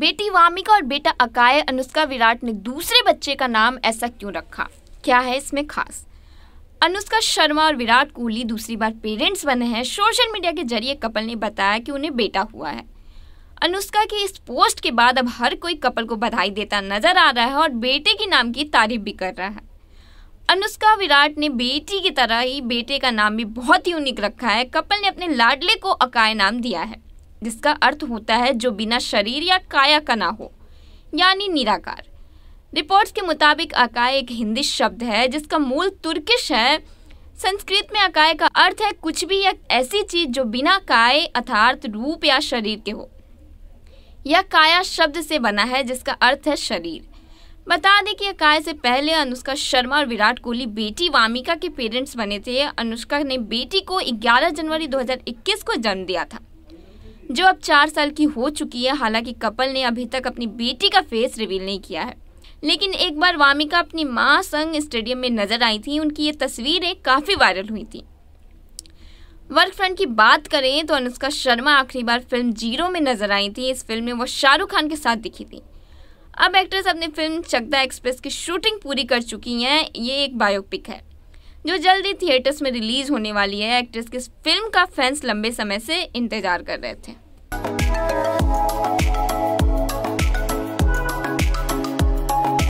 बेटी वामिका और बेटा अकाय अनुष्का विराट ने दूसरे बच्चे का नाम ऐसा क्यों रखा क्या है इसमें खास अनुष्का शर्मा और विराट कोहली दूसरी बार पेरेंट्स बने हैं सोशल मीडिया के जरिए कपल ने बताया कि उन्हें बेटा हुआ है अनुष्का की इस पोस्ट के बाद अब हर कोई कपल को बधाई देता नजर आ रहा है और बेटे के नाम की तारीफ भी कर रहा है अनुष्का विराट ने बेटी की तरह ही बेटे का नाम भी बहुत यूनिक रखा है कपल ने अपने लाडले को अकाय नाम दिया है जिसका अर्थ होता है जो बिना शरीर या काया का ना हो यानी निराकार रिपोर्ट्स के मुताबिक अकाय एक हिंदी शब्द है जिसका मूल तुर्किश है संस्कृत में अकाय का अर्थ है कुछ भी या ऐसी चीज जो बिना काय अर्थार्थ रूप या शरीर के हो यह काया शब्द से बना है जिसका अर्थ है शरीर बता दें कि अकाय से पहले अनुष्का शर्मा और विराट कोहली बेटी वामिका के पेरेंट्स बने थे अनुष्का ने बेटी को 11 जनवरी 2021 को जन्म दिया था जो अब चार साल की हो चुकी है हालांकि कपल ने अभी तक अपनी बेटी का फेस रिवील नहीं किया है लेकिन एक बार वामिका अपनी माँ संग स्टेडियम में नजर आई थी उनकी ये तस्वीरें काफ़ी वायरल हुई थी वर्क फ्रंट की बात करें तो अनुष्का शर्मा आखिरी बार फिल्म जीरो में नजर आई थी इस फिल्म में वो शाहरुख खान के साथ दिखी थी अब एक्ट्रेस अपनी फिल्म चकदा एक्सप्रेस की शूटिंग पूरी कर चुकी हैं ये एक बायोपिक है जो जल्दी थिएटर्स में रिलीज होने वाली है एक्ट्रेस की फिल्म का फैंस लंबे समय से इंतजार कर रहे थे